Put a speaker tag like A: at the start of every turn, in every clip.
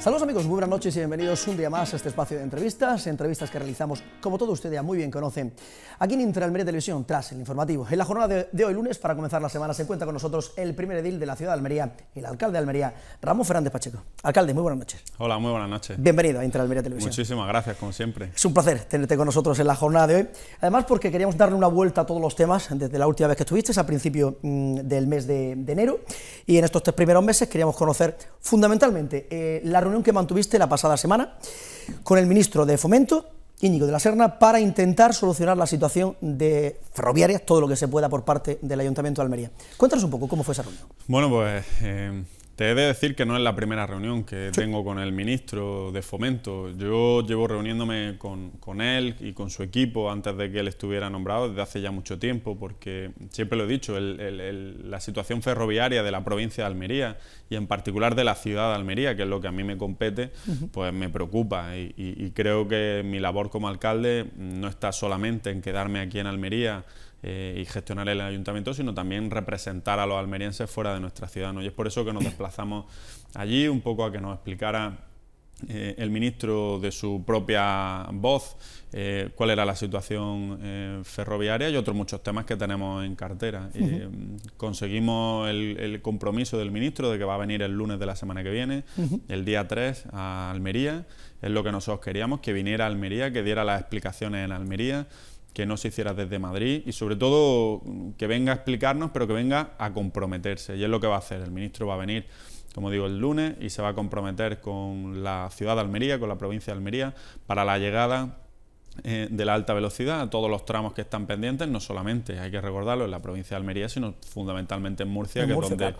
A: Saludos amigos, muy buenas noches y bienvenidos un día más a este espacio de entrevistas, entrevistas que realizamos, como todos ustedes ya muy bien conocen, aquí en Interalmería Televisión, tras el informativo. En la jornada de, hoy lunes, para comenzar la semana, se encuentra con nosotros el primer edil de la ciudad de Almería, el alcalde de Almería, Ramón Fernández Pacheco. Alcalde, muy buenas noches.
B: Hola, muy buenas noches. Bienvenido
A: a Interalmería Televisión.
B: Muchísimas gracias, como siempre. Es
A: un placer tenerte con nosotros en la jornada de hoy, además porque queríamos darle una vuelta a todos los temas desde la última vez que estuviste, a principio mm, del mes de, enero, y en estos tres primeros meses queríamos conocer fundamentalmente eh, la que mantuviste la pasada semana con el ministro de Fomento, Íñigo de la Serna, para intentar solucionar la situación de ferroviarias, todo lo que se pueda por parte del Ayuntamiento de Almería. Cuéntanos un poco cómo fue esa reunión.
B: Bueno, pues eh, te he de decir que no es la primera reunión que tengo con el ministro de Fomento. Yo llevo reuniéndome con, él y con su equipo antes de que él estuviera nombrado desde hace ya mucho tiempo, porque siempre lo he dicho, la situación ferroviaria de la provincia de Almería y en particular de la ciudad de Almería, que es lo que a mí me compete, pues me preocupa y creo que mi labor como alcalde no está solamente en quedarme aquí en Almería eh, y gestionar el ayuntamiento, sino también representar a los almerienses fuera de nuestra ciudad. Y es por eso que nos desplazamos allí un poco a que nos explicara eh, el ministro de su propia voz eh, cuál era la situación ferroviaria y otros muchos temas que tenemos en cartera. conseguimos el, compromiso del ministro de que va a venir el lunes de la semana que viene, el día 3, a Almería. Es lo que nosotros queríamos, que viniera a Almería, que diera las explicaciones en Almería que no se hiciera desde Madrid y sobre todo que venga a explicarnos, pero que venga a comprometerse. Y es lo que va a hacer. El ministro va a venir, como digo, el lunes y se va a comprometer con la ciudad de Almería, con la provincia de Almería, para la llegada eh, de la alta velocidad a todos los tramos que están pendientes, no solamente, hay que recordarlo, en la provincia de Almería, sino fundamentalmente en Murcia, que es donde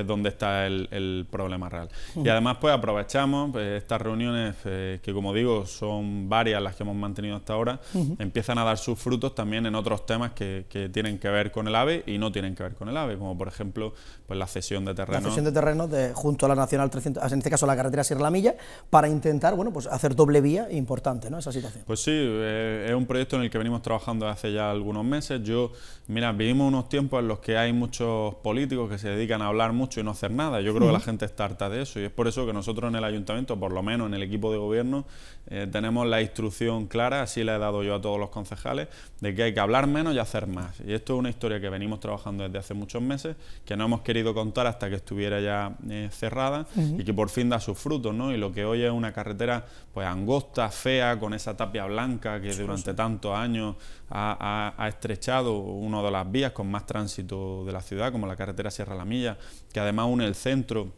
B: es donde está el, problema real. Mm. Y además, pues aprovechamos eh, estas reuniones, eh, que como digo, son varias las que hemos mantenido hasta ahora, empiezan a dar sus frutos también en otros temas que, tienen que ver con el AVE y no tienen que ver con el AVE, como por ejemplo pues, la cesión de terrenos. La cesión de terrenos
A: de, junto a la Nacional 300, en este caso la carretera Sierra La Milla, para intentar bueno, pues, hacer doble vía importante, ¿no? Esa situación.
B: Pues sí, eh, es un proyecto en el que venimos trabajando hace ya algunos meses. Yo, mira, vivimos unos tiempos en los que hay muchos políticos que se dedican a hablar mucho y no hacer nada. Yo creo que la gente está harta de eso y es por eso que nosotros en el ayuntamiento, por lo menos en el equipo de gobierno, eh, tenemos la instrucción clara, así la he dado yo a todos los concejales, de que hay que hablar menos y hacer más. Y esto es una historia que venimos trabajando desde hace muchos meses, que no hemos querido contar hasta que estuviera ya eh, cerrada y que por fin da sus frutos, ¿no? Y lo que hoy es una carretera pues angosta, fea, con esa tapia blanca que durante tantos años ha, estrechado una de las vías con más tránsito de la ciudad, como la carretera Sierra La Milla, que además une el centro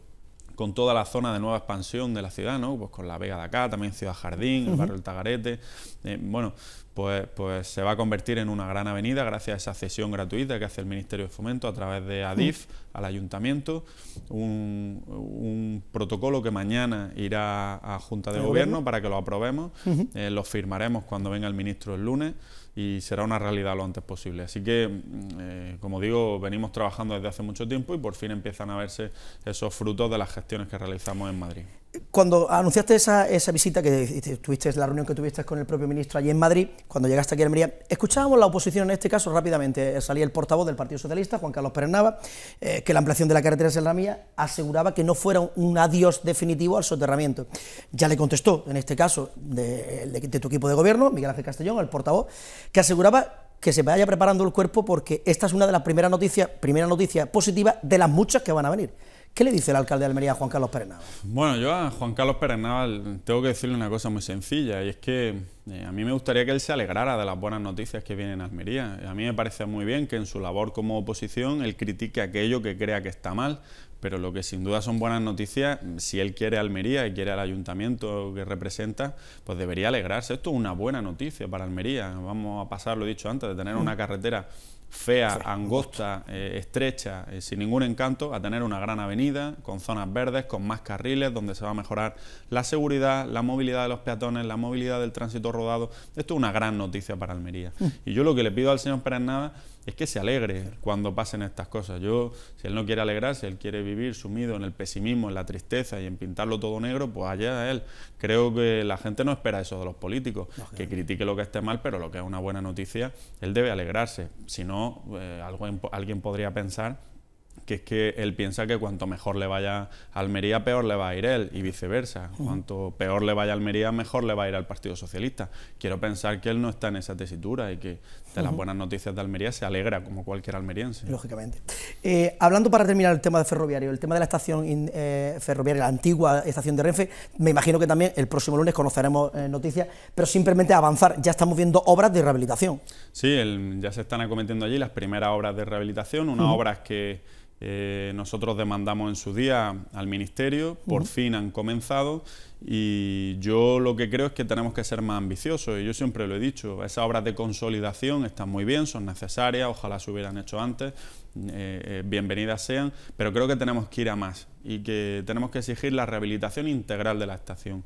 B: con toda la zona de nueva expansión de la ciudad, ¿no? Pues con la Vega de acá, también Ciudad Jardín, el barrio del Tagarete. Eh, bueno, pues, pues, se va a convertir en una gran avenida gracias a esa cesión gratuita que hace el Ministerio de Fomento a través de ADIF al Ayuntamiento, un, protocolo que mañana irá a Junta de Gobierno para que lo aprobemos, eh, lo firmaremos cuando venga el ministro el lunes y será una realidad lo antes posible. Así que, mm, eh, como digo, venimos trabajando desde hace mucho tiempo y por fin empiezan a verse esos frutos de las gestiones que realizamos en Madrid.
A: Cuando anunciaste esa, visita, que tuviste la reunión que tuviste con el propio ministro allí en Madrid, cuando llegaste aquí a Almería, escuchábamos la oposición en este caso rápidamente. Eh, salía el portavoz del Partido Socialista, Juan Carlos Pérez eh, que la ampliación de la carretera de Serramía aseguraba que no fuera un adiós definitivo al soterramiento. Ya le contestó, en este caso, de, tu equipo de gobierno, Miguel Ángel Castellón, el portavoz, que aseguraba que se vaya preparando el cuerpo porque esta es una de las primeras noticias, primera noticia positiva de las muchas que van a venir. ¿Qué le dice el alcalde de Almería a Juan Carlos Pérez
B: Bueno, yo a Juan Carlos Pérez tengo que decirle una cosa muy sencilla, y es que eh, a mí me gustaría que él se alegrara de las buenas noticias que vienen a Almería. A mí me parece muy bien que en su labor como oposición él critique aquello que crea que está mal, pero lo que sin duda son buenas noticias, si él quiere Almería y quiere al ayuntamiento que representa, pues debería alegrarse. Esto es una buena noticia para Almería. Vamos a pasar, lo he dicho antes, de tener una carretera fea, angosta, eh, estrecha, eh, sin ningún encanto, a tener una gran avenida, con zonas verdes, con más carriles, donde se va a mejorar la seguridad, la movilidad de los peatones, la movilidad del tránsito rodado. Esto es una gran noticia para Almería. Mm. Y yo lo que le pido al señor Pérez Nada es que se alegre cuando pasen estas cosas. Yo, si él no quiere alegrarse, él quiere vivir sumido en el pesimismo, en la tristeza y en pintarlo todo negro, pues allá a él. Creo que la gente no espera eso de los políticos, que critique lo que esté mal, pero lo que es una buena noticia, él debe alegrarse. Si no, eh, algo, alguien podría pensar que es que él piensa que cuanto mejor le vaya a Almería, peor le va a ir él, y viceversa. Cuanto peor le vaya Almería, mejor le va a ir al Partido Socialista. Quiero pensar que él no está en esa tesitura y que de las buenas noticias de Almería se alegra como cualquier almeriense. Lógicamente.
A: Eh, hablando para terminar el tema de ferroviario, el tema de la estación eh, ferroviaria, la antigua estación de Renfe, me imagino que también el próximo lunes conoceremos eh, noticias, pero simplemente avanzar, ya estamos viendo obras de rehabilitación.
B: Sí, ya se están acometiendo allí las primeras obras de rehabilitación, unas obras que nosotros demandamos en su día al Ministerio, por fin han comenzado y yo lo que creo es que tenemos que ser más ambiciosos, y yo siempre lo he dicho, esas obras de consolidación están muy bien, son necesarias, ojalá se hubieran hecho antes, eh, eh, bienvenidas sean, pero creo que tenemos que ir a más y que tenemos que exigir la rehabilitación integral de la estación.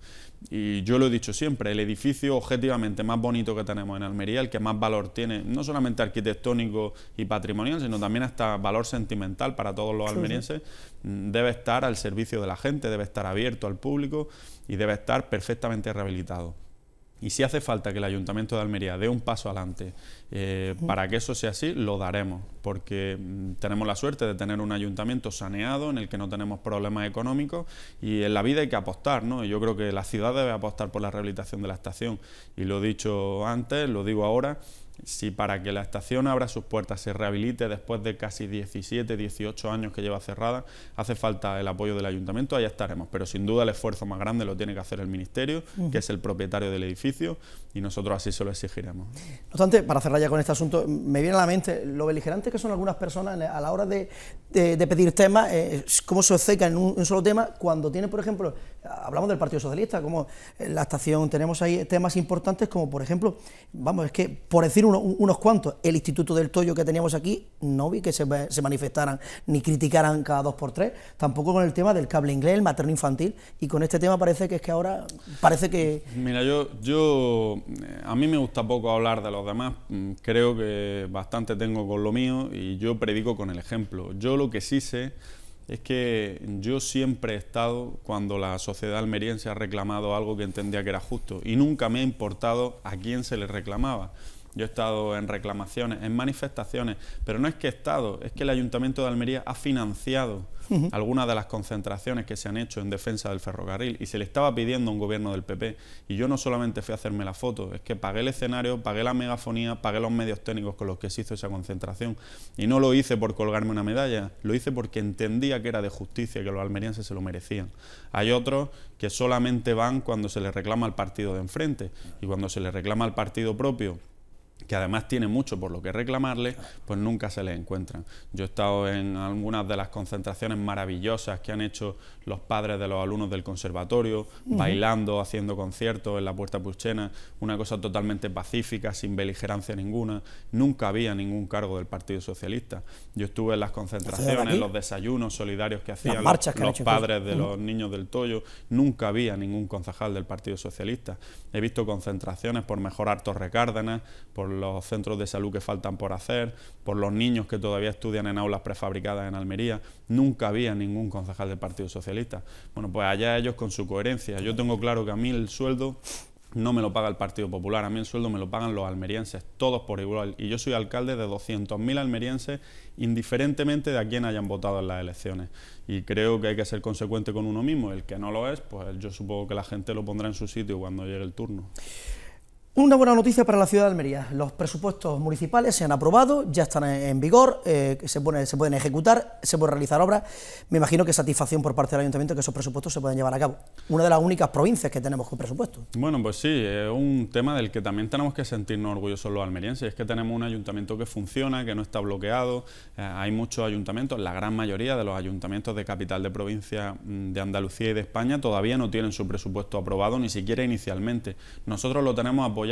B: Y yo lo he dicho siempre, el edificio objetivamente más bonito que tenemos en Almería, el que más valor tiene, no solamente arquitectónico y patrimonial, sino también hasta valor sentimental para todos los almerienses, mm, debe estar al servicio de la gente, debe estar abierto al público y debe estar perfectamente rehabilitado. Y si hace falta que el Ayuntamiento de Almería dé un paso adelante eh, para que eso sea así, lo daremos, porque mm, tenemos la suerte de tener un ayuntamiento saneado en el que no tenemos problemas económicos y en la vida hay que apostar, ¿no? Y yo creo que la ciudad debe apostar por la rehabilitación de la estación. Y lo he dicho antes, lo digo ahora, si para que la estación abra sus puertas, se rehabilite después de casi 17, 18 años que lleva cerrada, hace falta el apoyo del ayuntamiento, ahí estaremos. Pero sin duda el esfuerzo más grande lo tiene que hacer el Ministerio, que es el propietario del edificio, y nosotros así se lo exigiremos. No
A: obstante, para cerrar ya con este asunto, me viene a la mente lo beligerante que son algunas personas a la hora de, de, pedir temas, eh, cómo se obceca en un, solo tema, cuando tiene por ejemplo, hablamos del Partido Socialista, como la estación, tenemos ahí temas importantes como, por ejemplo, vamos, es que por decir unos cuantos. El Instituto del Toyo que teníamos aquí, no vi que se, se, manifestaran ni criticaran cada dos por tres, tampoco con el tema del cable inglés, el materno infantil, y con este tema parece que es que ahora, parece que...
B: Mira, yo, yo, eh, a mí me gusta poco hablar de los demás, mm, creo que bastante tengo con lo mío y yo predico con el ejemplo. Yo lo que sí sé es que yo siempre he estado cuando la sociedad almeriense ha reclamado algo que entendía que era justo y nunca me ha importado a quién se le reclamaba. Yo he estado en reclamaciones, en manifestaciones, pero no es que he estado, es que el Ayuntamiento de Almería ha financiado algunas de las concentraciones que se han hecho en defensa del ferrocarril y se le estaba pidiendo a un gobierno del PP. Y yo no solamente fui a hacerme la foto, es que pagué el escenario, pagué la megafonía, pagué los medios técnicos con los que se hizo esa concentración. Y no lo hice por colgarme una medalla, lo hice porque entendía que era de justicia, que los almerienses se lo merecían. Hay otros que solamente van cuando se les reclama al partido de enfrente y cuando se les reclama al partido propio que además tiene mucho por lo que reclamarle, pues nunca se les encuentran. Yo he estado en algunas de las concentraciones maravillosas que han hecho los padres de los alumnos del conservatorio, bailando, haciendo conciertos en la Puerta Puchena, una cosa totalmente pacífica, sin beligerancia ninguna. Nunca había ningún cargo del Partido Socialista. Yo estuve en las concentraciones, en los desayunos solidarios que hacían los, padres de los niños del Toyo. Nunca había ningún concejal del Partido Socialista. He visto concentraciones por mejorar Torre Cárdenas, por los centros de salud que faltan por hacer, por los niños que todavía estudian en aulas prefabricadas en Almería. Nunca había ningún concejal del Partido Socialista. Bueno, pues allá ellos con su coherencia. Yo tengo claro que a mí el sueldo no me lo paga el Partido Popular, a mí el sueldo me lo pagan los almerienses, todos por igual. Y yo soy alcalde de 200.000 almerienses, indiferentemente de a quién hayan votado en las elecciones. Y creo que hay que ser consecuente con uno mismo. El que no lo es, pues yo supongo que la gente lo pondrá en su sitio cuando llegue el turno.
A: Una buena noticia para la ciudad de Almería. Los presupuestos municipales se han aprobado, ya están en vigor, eh, se, pueden, se, pueden ejecutar, se pueden realizar obras. Me imagino que satisfacción por parte del ayuntamiento que esos presupuestos se puedan llevar a cabo. Una de las únicas provincias que tenemos con presupuesto.
B: Bueno, pues sí, es un tema del que también tenemos que sentirnos orgullosos los almerienses. Es que tenemos un ayuntamiento que funciona, que no está bloqueado. Eh, hay muchos ayuntamientos, la gran mayoría de los ayuntamientos de capital de provincia mm, de Andalucía y de España todavía no tienen su presupuesto aprobado, ni siquiera inicialmente. Nosotros lo tenemos apoyado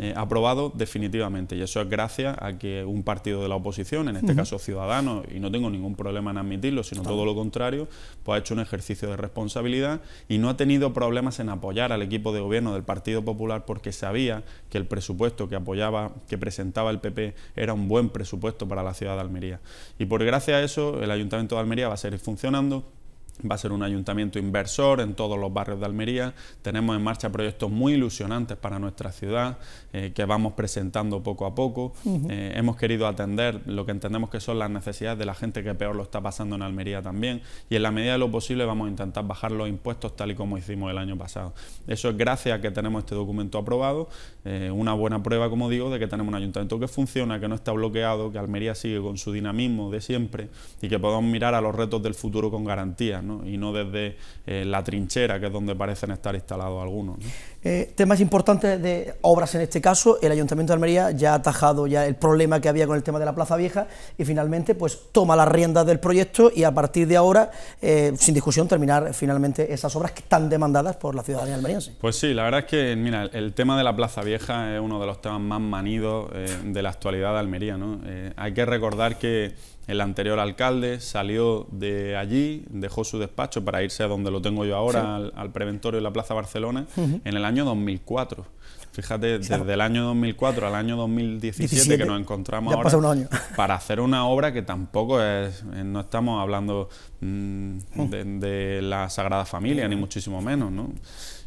B: eh, aprobado definitivamente. Y eso es gracias a que un partido de la oposición, en este caso Ciudadanos, y no tengo ningún problema en admitirlo, sino todo lo contrario, pues ha hecho un ejercicio de responsabilidad y no ha tenido problemas en apoyar al equipo de gobierno del Partido Popular porque sabía que el presupuesto que apoyaba, que presentaba el PP, era un buen presupuesto para la ciudad de Almería. Y por gracias a eso, el Ayuntamiento de Almería va a seguir funcionando va a ser un ayuntamiento inversor en todos los barrios de Almería. Tenemos en marcha proyectos muy ilusionantes para nuestra ciudad eh, que vamos presentando poco a poco. Eh, hemos querido atender lo que entendemos que son las necesidades de la gente que peor lo está pasando en Almería también y en la medida de lo posible vamos a intentar bajar los impuestos tal y como hicimos el año pasado. Eso es gracias a que tenemos este documento aprobado, eh, una buena prueba, como digo, de que tenemos un ayuntamiento que funciona, que no está bloqueado, que Almería sigue con su dinamismo de siempre y que podamos mirar a los retos del futuro con garantía y no desde eh, la trinchera, que es donde parecen estar instalados algunos.
A: Eh, temas importantes de obras en este caso, el Ayuntamiento de Almería ya ha atajado ya el problema que había con el tema de la Plaza Vieja y finalmente pues toma las riendas del proyecto y a partir de ahora, eh, sin discusión, terminar finalmente esas obras que están demandadas por la ciudadanía almeriense.
B: Pues sí, la verdad es que mira, el tema de la Plaza Vieja es uno de los temas más manidos de la actualidad de Almería. ¿no? hay que recordar que el anterior alcalde salió de allí, dejó su despacho para irse a donde lo tengo yo ahora, al, preventorio de la Plaza Barcelona, en el año 2004. Fíjate, desde el año 2004 al año 2017 que nos encontramos ahora, un año. para hacer una obra que tampoco es, eh, no estamos hablando mm, uh. de, la Sagrada Familia, ni muchísimo menos, ¿no?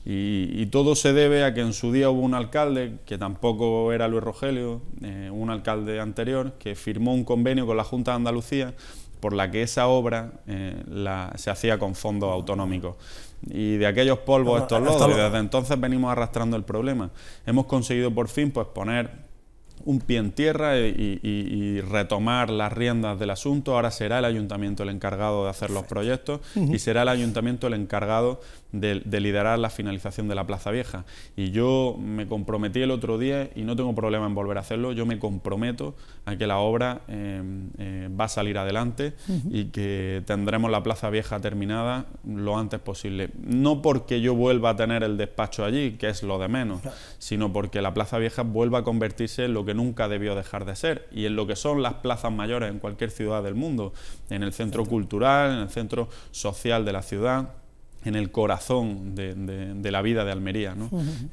B: Y, todo se debe a que en su día hubo un alcalde, que tampoco era Luis Rogelio, eh, un alcalde anterior, que firmó un convenio con la Junta de Andalucía por la que esa obra eh, se hacía con fondos autonómicos. Y de aquellos polvos, estos lodos, desde entonces venimos arrastrando el problema. Hemos conseguido por fin pues, poner un pie en tierra y, retomar las riendas del asunto. Ahora será el ayuntamiento el encargado de hacer los proyectos y será el ayuntamiento el encargado de, liderar la finalización de la Plaza Vieja. Y yo me comprometí el otro día y no tengo problema en volver a hacerlo. Yo me comprometo a que la obra em, eh, va a salir adelante y que tendremos la Plaza Vieja terminada lo antes posible. No porque yo vuelva a tener el despacho allí, que es lo de menos, sino porque la Plaza Vieja vuelva a convertirse en lo que nunca debió dejar de ser y en lo que son las plazas mayores en cualquier ciudad del mundo, en el centro cultural, en el centro social de la ciudad en el corazón de, la vida de Almería.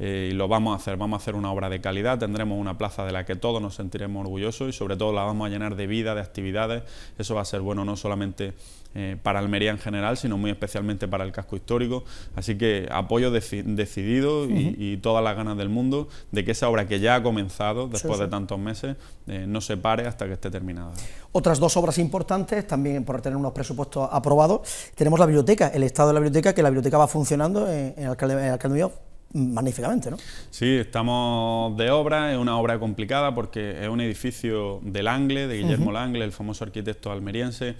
B: Eh, y lo vamos a hacer, vamos a hacer una obra de calidad, tendremos una plaza de la que todos nos sentiremos orgullosos y sobre todo la vamos a llenar de vida, de actividades. Eso va a ser bueno no solamente eh, para Almería en general, sino muy especialmente para el casco histórico. Así que apoyo decidido y, todas las ganas del mundo de que esa obra que ya ha comenzado después de tantos meses eh, no se pare hasta que esté terminada.
A: Otras dos obras importantes, también por tener unos presupuestos aprobados, tenemos la biblioteca, el estado de la biblioteca, que la biblioteca va funcionando en, el alcalde, mm, magníficamente, ¿no?
B: Sí, estamos de obra, es una obra complicada porque es un edificio de Langle, de Guillermo Langle, el famoso arquitecto almeriense,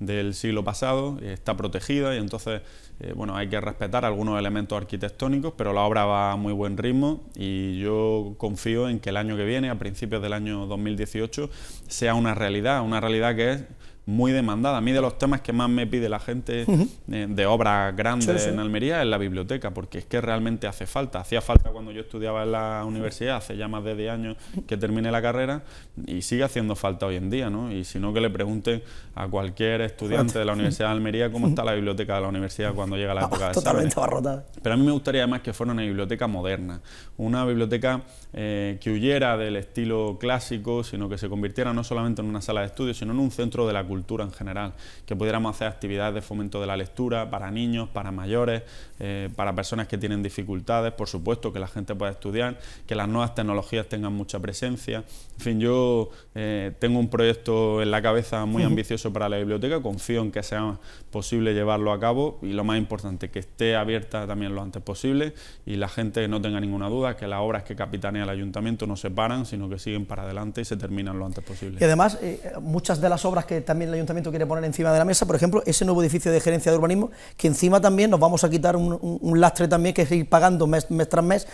B: del siglo pasado, eh, está protegida y entonces eh, bueno, hay que respetar algunos elementos arquitectónicos, pero la obra va a muy buen ritmo y yo confío en que el año que viene, a principios del año 2018, sea una realidad, una realidad que es muy demandada. A mí de los temas que más me pide la gente eh, de obras grandes en Almería es la biblioteca, porque es que realmente hace falta. Hacía falta cuando yo estudiaba en la universidad, hace ya más de 10 años que terminé la carrera, y sigue haciendo falta hoy en día, ¿no? Y si no, que le pregunten a cualquier estudiante de la Universidad de Almería cómo está la biblioteca de la universidad cuando llega la ah, época de Totalmente abarrotada. Pero a mí me gustaría además que fuera una biblioteca moderna, una biblioteca eh, que huyera del estilo clásico, sino que se convirtiera no solamente en una sala de estudio, sino en un centro de la cultura cultura en general, que pudiéramos hacer actividades de fomento de la lectura para niños, para mayores, eh, para personas que tienen dificultades, por supuesto que la gente pueda estudiar, que las nuevas tecnologías tengan mucha presencia. En fin, yo eh, tengo un proyecto en la cabeza muy ambicioso para la biblioteca, confío en que sea posible llevarlo a cabo y lo más importante, que esté abierta también lo antes posible y la gente no tenga ninguna duda que las obras que capitanea el ayuntamiento no se paran, sino que siguen para adelante y se terminan lo antes posible. Y además,
A: eh, muchas de las obras que también el ayuntamiento quiere poner encima de la mesa, por ejemplo, ese nuevo edificio de gerencia de urbanismo, que encima también nos vamos a quitar un, lastre también que es ir pagando mes, tras mes,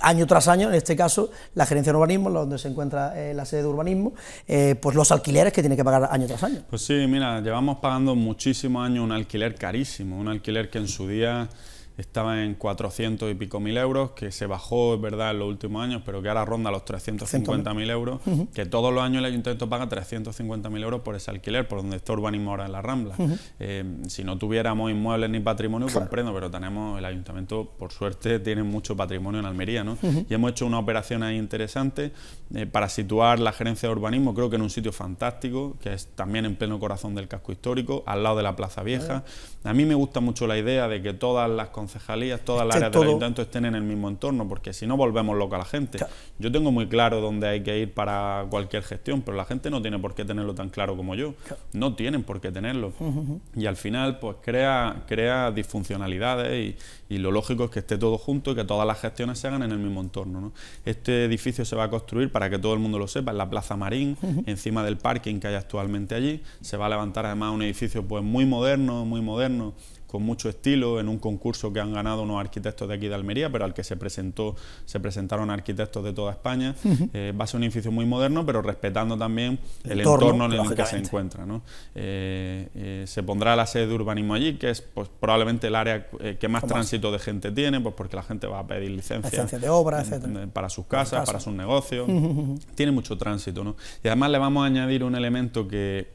A: año tras año, en este caso, la gerencia de urbanismo, donde se encuentra eh, la sede de urbanismo, eh, pues los alquileres que tiene que pagar año tras año.
B: Pues sí, mira, llevamos pagando muchísimos años un alquiler carísimo, un alquiler que en su día estaba en 400 y pico mil euros, que se bajó, es verdad, en los últimos años, pero que ahora ronda los 350 mil euros, que todos los años el ayuntamiento paga 350 mil euros por ese alquiler, por donde está urbanismo ahora en la Rambla. Eh, si no tuviéramos inmuebles ni patrimonio, pues comprendo, pero tenemos, el ayuntamiento, por suerte, tiene mucho patrimonio en Almería, ¿no? Y hemos hecho una operación ahí interesante eh, para situar la gerencia de urbanismo, creo que en un sitio fantástico, que es también en pleno corazón del casco histórico, al lado de la Plaza Vieja. A mí me gusta mucho la idea de que todas las concejalías, todas las este áreas de del ayuntamiento estén en el mismo entorno, porque si no volvemos loca a la gente. Yo tengo muy claro dónde hay que ir para cualquier gestión, pero la gente no tiene por qué tenerlo tan claro como yo. No tienen por qué tenerlo. Y al final, pues crea, crea disfuncionalidades y, lo lógico es que esté todo junto y que todas las gestiones se hagan en el mismo entorno. Este edificio se va a construir, para que todo el mundo lo sepa, en la Plaza Marín, encima del parking que hay actualmente allí. Se va a levantar además un edificio pues muy moderno, muy moderno con mucho estilo en un concurso que han ganado unos arquitectos de aquí de Almería, pero al que se presentó se presentaron arquitectos de toda España. Eh, va a ser un edificio muy moderno, pero respetando también el entorno, en el que se encuentra. Eh, eh, se pondrá la sede de urbanismo allí, que es pues, probablemente el área que más tránsito de gente tiene, pues porque la gente va a pedir licencias licencia de
A: obra, etc.
B: para sus casas, para sus negocios. tiene mucho tránsito. ¿no? Y además le vamos a añadir un elemento que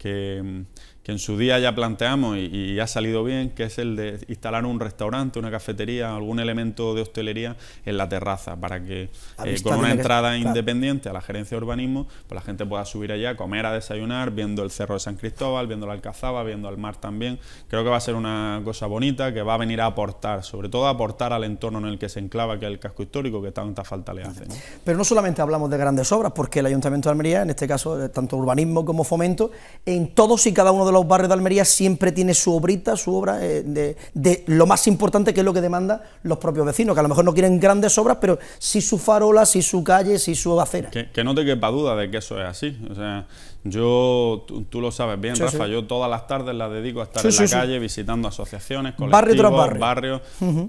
B: que en su día ya planteamos y, ha salido bien, que es el de instalar un restaurante, una cafetería, algún elemento de hostelería en la terraza, para que eh, con una entrada independiente a la gerencia de urbanismo, pues la gente pueda subir allá, comer, a desayunar, viendo el Cerro de San Cristóbal, viendo la Alcazaba, viendo el mar también. Creo que va a ser una cosa bonita que va a venir a aportar, sobre todo a aportar al entorno en el que se enclava, que es el casco histórico, que tanta falta le hace.
A: Pero no solamente hablamos de grandes obras, porque el Ayuntamiento de Almería, en este caso, eh, tanto urbanismo como fomento, en todos y cada uno de los barrios de Almería siempre tiene su obrita, su obra, eh, de, lo más importante que es lo que demandan los propios vecinos, que a lo mejor no quieren grandes obras, pero sí su farola, sí su calle, sí su acera.
B: Que, que no te quepa duda de que eso es así. O sea, yo, tú, lo sabes bien, Rafa, yo todas las tardes las dedico a estar en la calle visitando asociaciones, colectivos, barrio barrios.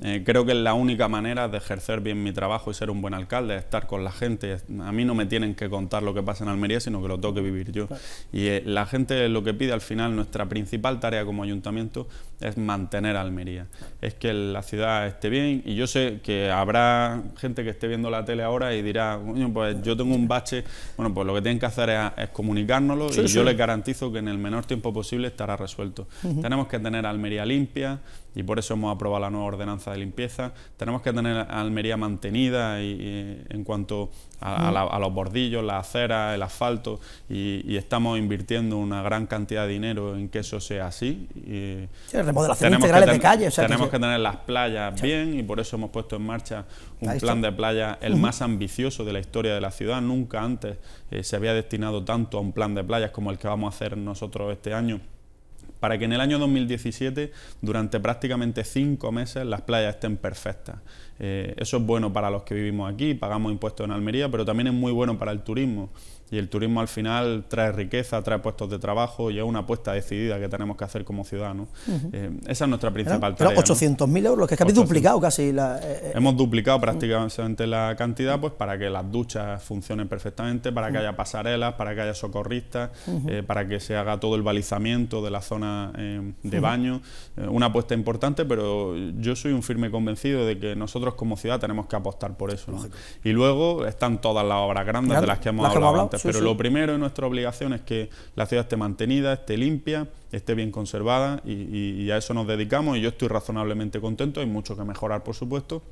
B: Eh, creo que es la única manera de ejercer bien mi trabajo y ser un buen alcalde, estar con la gente. A mí no me tienen que contar lo que pasa en Almería, sino que lo tengo que vivir yo. Y eh, la gente lo que pide al final, nuestra principal tarea como ayuntamiento es mantener Almería. Es que la ciudad esté bien y yo sé que habrá gente que esté viendo la tele ahora y dirá, pues yo tengo un bache, bueno, pues lo que tienen que hacer es, es y yo les garantizo que en el menor tiempo posible estará resuelto. Tenemos que tener Almería limpia, y por eso hemos aprobado la nueva ordenanza de limpieza. Tenemos que tener Almería mantenida y, en cuanto a, los bordillos, la acera, el asfalto y, estamos invirtiendo una gran cantidad de dinero en que eso sea así. Y sí, tenemos que de calle. tenemos que, tener las playas bien y por eso hemos puesto en marcha un plan de playas el más ambicioso de la historia de la ciudad. Nunca antes eh, se había destinado tanto a un plan de playas como el que vamos a hacer nosotros este año para que en el año 2017, durante prácticamente cinco meses, las playas estén perfectas. Eh, eso es bueno para los que vivimos aquí, pagamos impuestos en Almería, pero también es muy bueno para el turismo y el turismo al final trae riqueza, trae puestos de trabajo y es una apuesta decidida que tenemos que hacer como ciudad. Eh, esa es nuestra principal tarea. Pero 800.000
A: euros, que es que habéis duplicado casi la... Eh, eh,
B: hemos duplicado mm. prácticamente la cantidad pues para que las duchas funcionen perfectamente, para que mm. haya pasarelas, para que haya socorristas, para que se haga todo el balizamiento de la zona de baño. una apuesta importante, pero yo soy un firme convencido de que nosotros como ciudad tenemos que apostar por eso. Y luego están todas las obras grandes de las que hemos hablado antes pero lo primero en nuestra obligación es que la ciudad esté mantenida, esté limpia, esté bien conservada y a eso nos dedicamos y yo estoy razonablemente contento, hay mucho que mejorar por supuesto,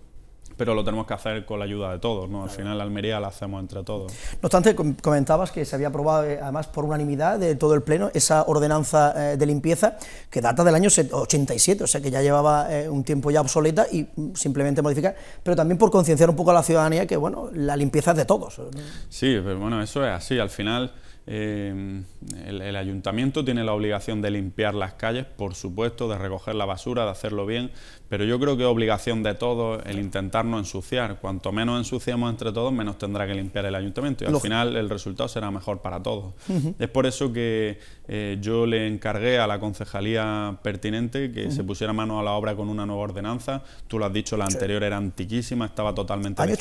B: pero lo tenemos que hacer con la ayuda de todos, ¿no? Al final la Almería la hacemos entre todos.
A: No obstante, comentabas que se había aprobado, eh, además por unanimidad de todo el Pleno, esa ordenanza eh, de limpieza que data del año 87, o sea que ya llevaba eh, un tiempo ya obsoleta y mm, simplemente modificar, pero también por concienciar un poco a la ciudadanía que, bueno, la limpieza es de todos.
B: Sí, pero bueno, eso es así, al final... el, ayuntamiento tiene la obligación de limpiar las calles, por supuesto, de recoger la basura, de hacerlo bien, pero yo creo que es obligación de todos el intentarnos ensuciar. Cuanto menos ensuciemos entre todos, menos tendrá que limpiar el ayuntamiento y al final el resultado será mejor para todos. Es por eso que eh, yo le encargué a la concejalía pertinente que se pusiera mano a la obra con una nueva ordenanza. Tú lo has dicho, la anterior era antiquísima, estaba totalmente Año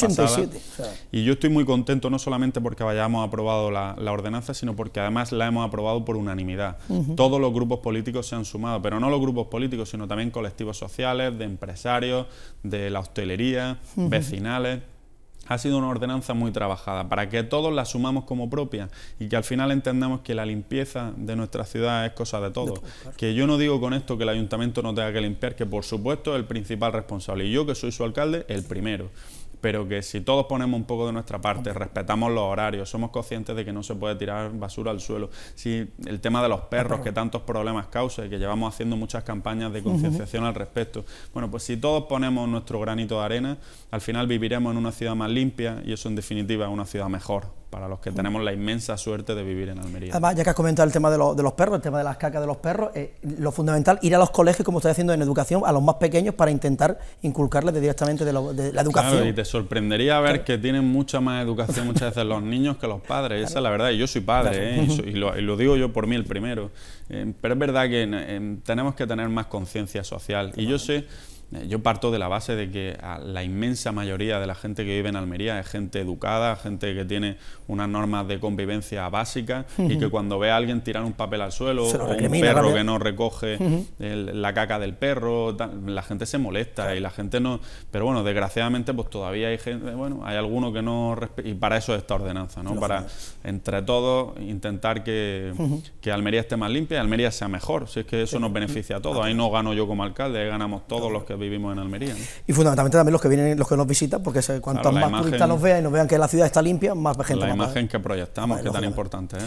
B: Y yo estoy muy contento no solamente porque hayamos aprobado la, ordenanza, sino porque además la hemos aprobado por unanimidad. Todos los grupos políticos se han sumado, pero no los grupos políticos, sino también colectivos sociales, de empresarios, de la hostelería, vecinales. Ha sido una ordenanza muy trabajada para que todos la sumamos como propia y que al final entendamos que la limpieza de nuestra ciudad es cosa de todos. Que yo no digo con esto que el ayuntamiento no tenga que limpiar, que por supuesto es el principal responsable y yo que soy su alcalde, el primero pero que si todos ponemos un poco de nuestra parte, respetamos los horarios, somos conscientes de que no se puede tirar basura al suelo, si el tema de los perros que tantos problemas causa y que llevamos haciendo muchas campañas de concienciación al respecto, bueno, pues si todos ponemos nuestro granito de arena, al final viviremos en una ciudad más limpia y eso en definitiva es una ciudad mejor para los que tenemos la inmensa suerte de vivir en Almería. Además, ya
A: que has comentado el tema de, los perros, el tema de las cacas de los perros, eh, lo fundamental, ir a los colegios, como estoy haciendo en educación, a los más pequeños para intentar inculcarles directamente de, la educación. Claro, y
B: te sorprendería ver que tienen mucha más educación muchas veces los niños que los padres, esa es la verdad, y yo soy padre, ¿eh? y, lo, digo yo por mí el primero, eh, pero es verdad que tenemos que tener más conciencia social, y yo sé eh, yo parto de la base de que la inmensa mayoría de la gente que vive en Almería es gente educada, gente que tiene unas normas de convivencia básicas y que cuando ve a alguien tirar un papel al suelo o un perro que no recoge la caca del perro, la gente se molesta y la gente no... Pero bueno, desgraciadamente pues todavía hay gente, bueno, hay alguno que no... Y para eso es esta ordenanza, ¿no? para entre todos intentar que, que, Almería esté más limpia y Almería sea mejor. Si es que eso nos beneficia a todos. Ahí no gano yo como alcalde, ahí ganamos todos los que vivimos en Almería.
A: Y fundamentalmente también los que vienen, los que nos visitan, porque cuanto más turistas nos vean y nos vean que la ciudad está limpia, más gente. La imagen
B: que proyectamos, que tan importante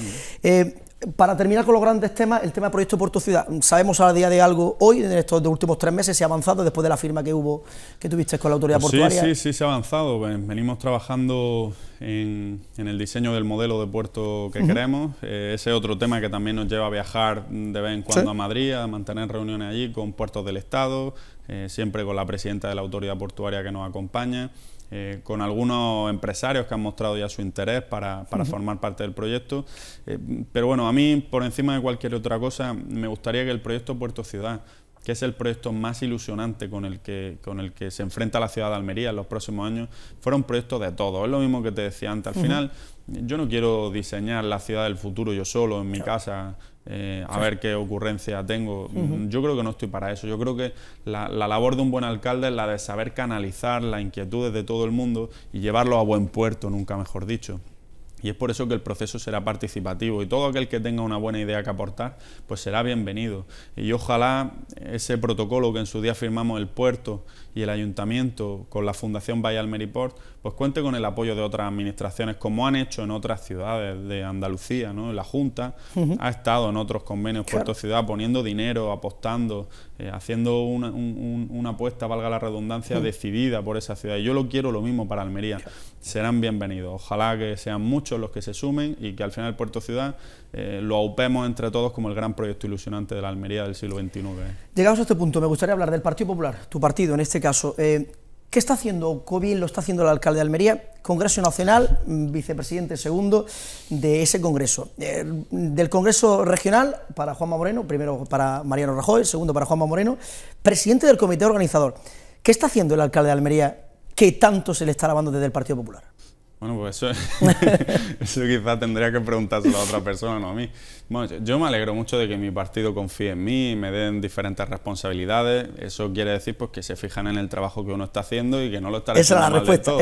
A: eh, para terminar con los grandes temas, el tema Proyecto Puerto Ciudad. Sabemos a día de algo hoy, en estos últimos tres meses, se ha avanzado después de la firma que hubo, que tuviste con la autoridad portuaria. Sí, sí,
B: sí, se ha avanzado. Venimos trabajando en, en el diseño del modelo de puerto que queremos. Eh, ese ese otro tema que también nos lleva a viajar de vez en cuando a Madrid, a mantener reuniones allí con puertos del Estado, eh, siempre con la presidenta de la autoridad portuaria que nos acompaña, eh, con algunos empresarios que han mostrado ya su interés para, formar parte del proyecto. Eh, pero bueno, a mí, por encima de cualquier otra cosa, me gustaría que el proyecto Puerto Ciudad que es el proyecto más ilusionante con el que, con el que se enfrenta la ciudad de Almería en los próximos años, fuera un proyecto de todos. Es lo mismo que te decía antes. Al final, yo no quiero diseñar la ciudad del futuro yo solo en mi casa eh, a ver qué ocurrencia tengo. Yo creo que no estoy para eso. Yo creo que la, la, labor de un buen alcalde es la de saber canalizar las inquietudes de todo el mundo y llevarlo a buen puerto, nunca mejor dicho. Y es por eso que el proceso será participativo y todo aquel que tenga una buena idea que aportar, pues será bienvenido. Y ojalá ese protocolo que en su día firmamos el puerto y el ayuntamiento con la Fundación Bahía Almeriport, pues cuente con el apoyo de otras administraciones, como han hecho en otras ciudades de Andalucía, ¿no? La Junta ha estado en otros convenios puerto-ciudad poniendo dinero, apostando, eh, haciendo una, apuesta, valga la redundancia, decidida por esa ciudad. Y yo lo quiero lo mismo para Almería. Serán bienvenidos. Ojalá que sean muchos los que se sumen y que al final puerto-ciudad eh, lo aupemos entre todos como el gran proyecto ilusionante de la Almería del siglo XXI.
A: Llegados a este punto, me gustaría hablar del Partido Popular, tu partido en este caso. Eh, ¿Qué está haciendo? ¿Cómo bien lo está haciendo el alcalde de Almería? Congreso Nacional, mm, vicepresidente segundo de ese Congreso. Eh, del Congreso Regional para Juanma Moreno, primero para Mariano Rajoy, segundo para Juanma Moreno, presidente del comité organizador. ¿Qué está haciendo el alcalde de Almería que tanto se le está lavando desde el Partido Popular?
B: Bueno, pues eso, quizás tendría que preguntárselo a otra persona, no a mí. Bueno, yo me alegro mucho de que mi partido confíe en mí y me den diferentes responsabilidades. Eso quiere decir pues que se fijan en el trabajo que uno está haciendo y que no lo está haciendo. Esa es la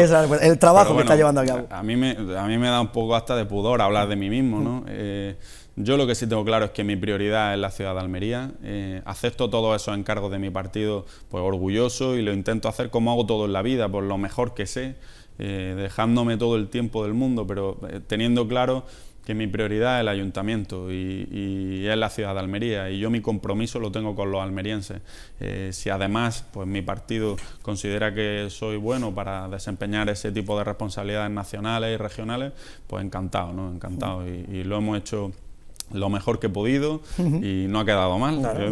B: respuesta, es El trabajo que está llevando a cabo. A mí, me, a mí da un poco hasta de pudor hablar de mí mismo, ¿no? Mm. Eh, yo lo que sí tengo claro es que mi prioridad es la ciudad de Almería. Eh, acepto todos esos encargos de mi partido pues orgulloso y lo intento hacer como hago todo en la vida, por lo mejor que sé. Eh, dejándome todo el tiempo del mundo, pero eh, teniendo claro que mi prioridad es el ayuntamiento y, es la ciudad de Almería y yo mi compromiso lo tengo con los almerienses. Eh, si además pues mi partido considera que soy bueno para desempeñar ese tipo de responsabilidades nacionales y regionales, pues encantado, ¿no? Encantado. y lo hemos hecho lo mejor que he podido y no ha quedado mal. hasta, ahora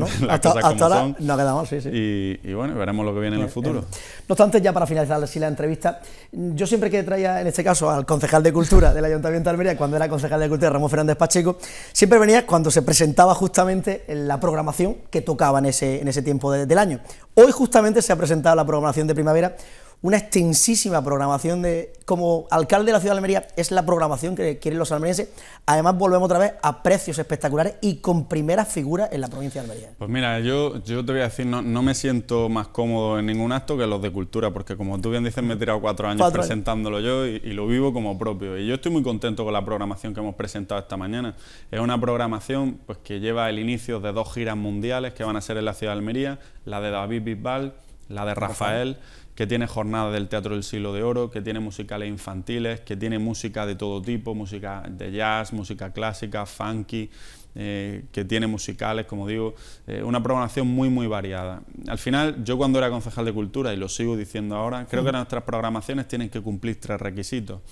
B: no ha quedado mal, sí, sí. Y, bueno, veremos lo que viene en el eh, futuro. Eh,
A: no obstante, ya para finalizar la entrevista, yo siempre que traía, en este caso, al concejal de Cultura del Ayuntamiento de Almería, cuando era concejal de Cultura, Ramón Fernández Pacheco, siempre venía cuando se presentaba justamente la programación que tocaba en ese, en ese tiempo del año. Hoy justamente se ha presentado la programación de primavera una extensísima programación de como alcalde de la ciudad de Almería es la programación que quieren los almerienses. Además volvemos otra vez a precios espectaculares y con primera figura en la provincia de Almería.
B: Pues mira, yo, yo te voy a decir, no, no me siento más cómodo en ningún acto que los de cultura, porque como tú bien dices, me he tirado cuatro años presentándolo yo y, lo vivo como propio. Y yo estoy muy contento con la programación que hemos presentado esta mañana. Es una programación pues que lleva el inicio de dos giras mundiales que van a ser en la ciudad de Almería, la de David Bisbal, la de Rafael que tiene jornadas del Teatro del Siglo de Oro, que tiene musicales infantiles, que tiene música de todo tipo, música de jazz, música clásica, funky, eh, que tiene musicales, como digo, eh, una programación muy, muy variada. Al final, yo cuando era concejal de cultura, y lo sigo diciendo ahora, creo que nuestras programaciones tienen que cumplir tres requisitos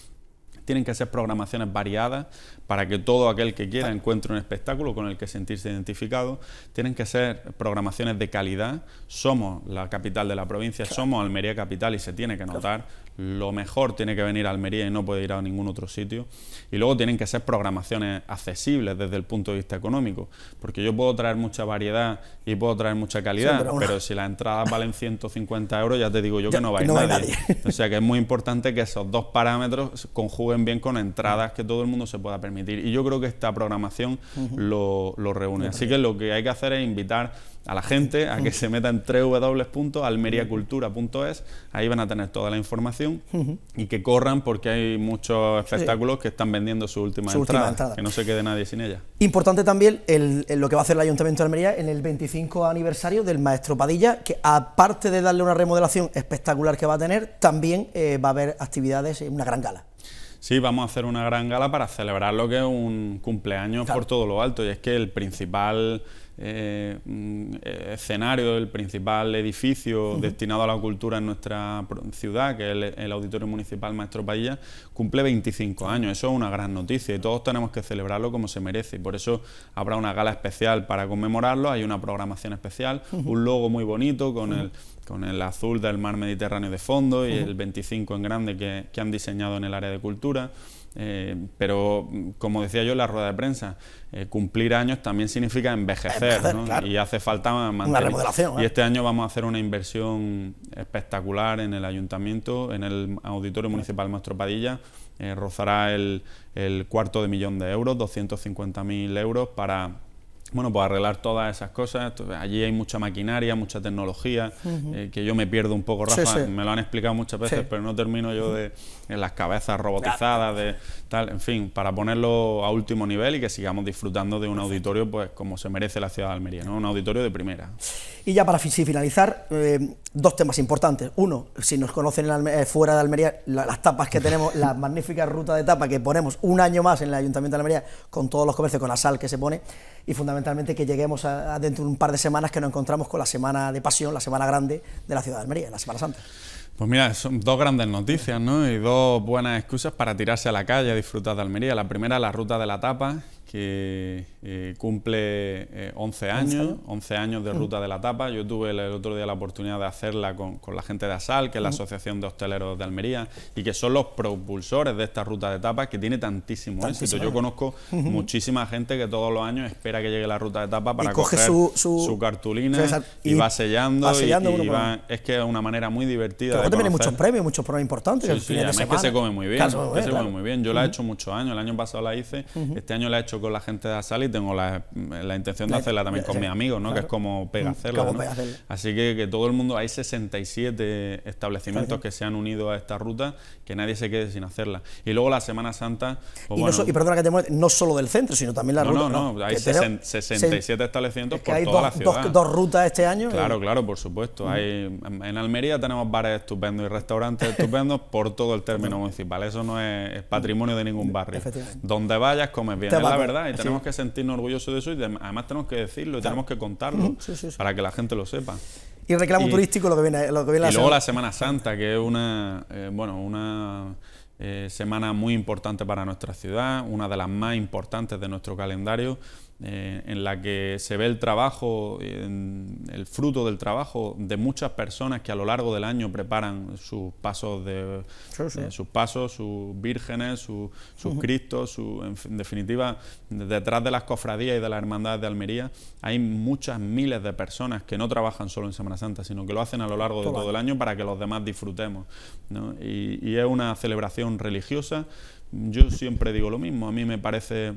B: tienen que ser programaciones variadas para que todo aquel que quiera encuentre un espectáculo con el que sentirse identificado. Tienen que ser programaciones de calidad. Somos la capital de la provincia, somos Almería capital y se tiene que notar. Lo mejor tiene que venir a Almería y no puede ir a ningún otro sitio. Y luego tienen que ser programaciones accesibles desde el punto de vista económico, porque yo puedo traer mucha variedad y puedo traer mucha calidad, pero, si las entradas valen 150 euros, ya te digo yo que no va a ir nadie. o sea que es muy importante que esos dos parámetros conjuguen bien con entradas que todo el mundo se pueda permitir. Y yo creo que esta programación lo, reúne. Así que lo que hay que hacer es invitar a la gente a que se meta en www.almeriacultura.es, ahí van a tener toda la información y que corran porque hay muchos espectáculos que están vendiendo su última, entrada, que no se quede nadie sin ella.
A: Importante también lo que va a hacer el Ayuntamiento de Almería en el 25 aniversario del Maestro Padilla, que aparte de darle una remodelación espectacular que va a tener, también eh, va a haber actividades, una gran gala.
B: Sí, vamos a hacer una gran gala para celebrar lo que es un cumpleaños por todo lo alto. Y es que el principal eh, mm, eh, escenario, el principal edificio destinado a la cultura en nuestra ciudad, que es el, Auditorio Municipal Maestro Pailla, cumple 25 años. Eso es una gran noticia y todos tenemos que celebrarlo como se merece. por eso habrá una gala especial para conmemorarlo, hay una programación especial, un logo muy bonito con el con el azul del mar Mediterráneo de fondo y el 25 en grande que, que han diseñado en el área de cultura. Eh, pero, como decía yo en la rueda de prensa, eh, cumplir años también significa envejecer, y hace falta mantener. Una remodelación. ¿eh? Y este año vamos a hacer una inversión espectacular en el ayuntamiento, en el Auditorio Municipal Maestro Padilla. rozará el, el cuarto de millón de euros, 250.000 euros, para bueno, pues arreglar todas esas cosas. Allí hay mucha maquinaria, mucha tecnología, eh, que yo me pierdo un poco, Rafa, me lo han explicado muchas veces, pero no termino yo de en las cabezas robotizadas, de tal, en fin, para ponerlo a último nivel y que sigamos disfrutando de un auditorio, pues como se merece la ciudad de Almería, ¿no? Un auditorio de primera.
A: Y ya para finalizar, eh, dos temas importantes. Uno, si nos conocen eh, fuera de Almería, las tapas que tenemos, la magnífica ruta de tapa que ponemos un año más en el Ayuntamiento de Almería, con todos los comercios, con la sal que se pone, y que lleguemos dentro de un par de semanas que nos encontramos con la semana de pasión, la semana grande de la ciudad de Almería, la Semana Santa.
B: Pues mira, son dos grandes noticias, Y dos buenas excusas para tirarse a la calle a disfrutar de Almería. La primera, la ruta de la tapa, que eh, cumple 11 eh, años, 11 años de mm. Ruta de la Tapa. Yo tuve el, otro día la oportunidad de hacerla con, con, la gente de ASAL, que es la mm. Asociación de Hosteleros de Almería, y que son los propulsores de esta Ruta de Tapa que tiene tantísimo, éxito. Yo conozco muchísima gente que todos los años espera que llegue la Ruta de Tapa para coger coge su, su, cartulina y, va sellando. y, es que es una manera muy divertida. Pero también hay muchos
A: premios, muchos premios importantes. es que se come muy bien. muy
B: bien. Yo la he hecho muchos años. El año pasado la hice, este año la he hecho con la gente de Asal y tengo la, intención de hacerla también con mis amigos, ¿no? Que es como pega mm, Así que que todo el mundo, hay 67 establecimientos que se han unido a esta ruta, que nadie se quede sin hacerla. Y luego la Semana Santa. Pues y,
A: perdona que te no solo del centro, sino también la ruta. No, no, hay
B: 67 establecimientos que por hay toda dos, la ciudad. Dos,
A: rutas este año. Claro,
B: claro, por supuesto. Mm. Hay, en Almería tenemos bares estupendos y restaurantes estupendos por todo el término municipal. Eso no es, patrimonio de ningún mm, barrio. Donde vayas, comes bien y tenemos que sentirnos orgullosos de eso y además tenemos que decirlo, y tenemos que contarlo para que la gente lo sepa. Y el reclamo turístico,
A: lo que viene, lo que viene y luego la
B: Semana Santa, que es una, eh, bueno, una eh, semana muy importante para nuestra ciudad, una de las más importantes de nuestro calendario eh, en la que se ve el trabajo, el fruto del trabajo de muchas personas que a lo largo del año preparan sus pasos, de, eh, sus pasos, sus vírgenes, su, sus cristos, su, en, definitiva, detrás de las cofradías y de las hermandades de Almería hay muchas miles de personas que no trabajan solo en Semana Santa, sino que lo hacen a lo largo de todo el año para que los demás disfrutemos. y es una celebración religiosa. Yo siempre digo lo mismo, a mí me parece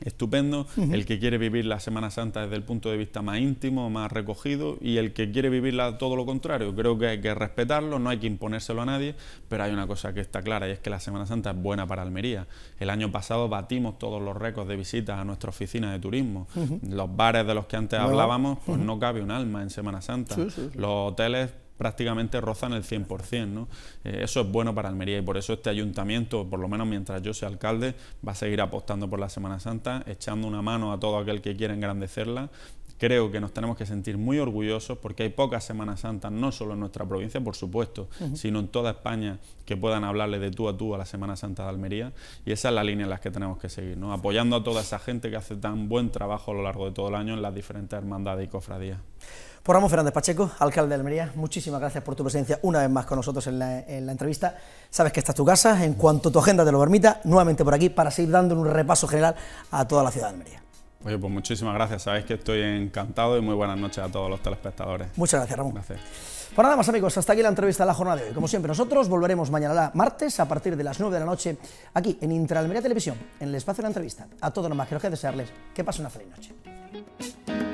B: estupendo, el que quiere vivir la Semana Santa desde el punto de vista más íntimo, más recogido, y el que quiere vivirla todo lo contrario. Creo que hay que respetarlo, no hay que imponérselo a nadie, pero hay una cosa que está clara y es que la Semana Santa es buena para Almería. El año pasado batimos todos los récords de visitas a nuestra oficina de turismo. Los bares de los que antes hablábamos, pues no cabe un alma en Semana Santa. Los hoteles prácticamente rozan el 100%. ¿no? Eh, eso es bueno para Almería y por eso este ayuntamiento, por lo menos mientras yo sea alcalde, va a seguir apostando por la Semana Santa, echando una mano a todo aquel que quiera engrandecerla. Creo que nos tenemos que sentir muy orgullosos porque hay pocas Semanas Santas, no solo en nuestra provincia, por supuesto, sino en toda España, que puedan hablarle de tú a tú a la Semana Santa de Almería. Y esa es la línea en la que tenemos que seguir, apoyando a toda esa gente que hace tan buen trabajo a lo largo de todo el año en las diferentes hermandades y cofradías.
A: Por Ramón Fernández Pacheco, alcalde de Almería, muchísimas gracias por tu presencia una vez más con nosotros en la, entrevista. Sabes que esta es tu casa, en cuanto tu agenda te lo permita, nuevamente por aquí para seguir dando un repaso general a toda la ciudad de Almería.
B: Oye, pues muchísimas gracias. Sabéis que estoy encantado y muy buenas noches a todos los telespectadores. Muchas gracias, Ramón. Gracias.
A: Pues nada más, amigos, hasta aquí la entrevista de la jornada de hoy. Como siempre, nosotros volveremos mañana martes a partir de las 9 de la noche aquí en Intraalmería Televisión, en el espacio de la entrevista. A todos los más quiero que desearles que pasen una feliz noche.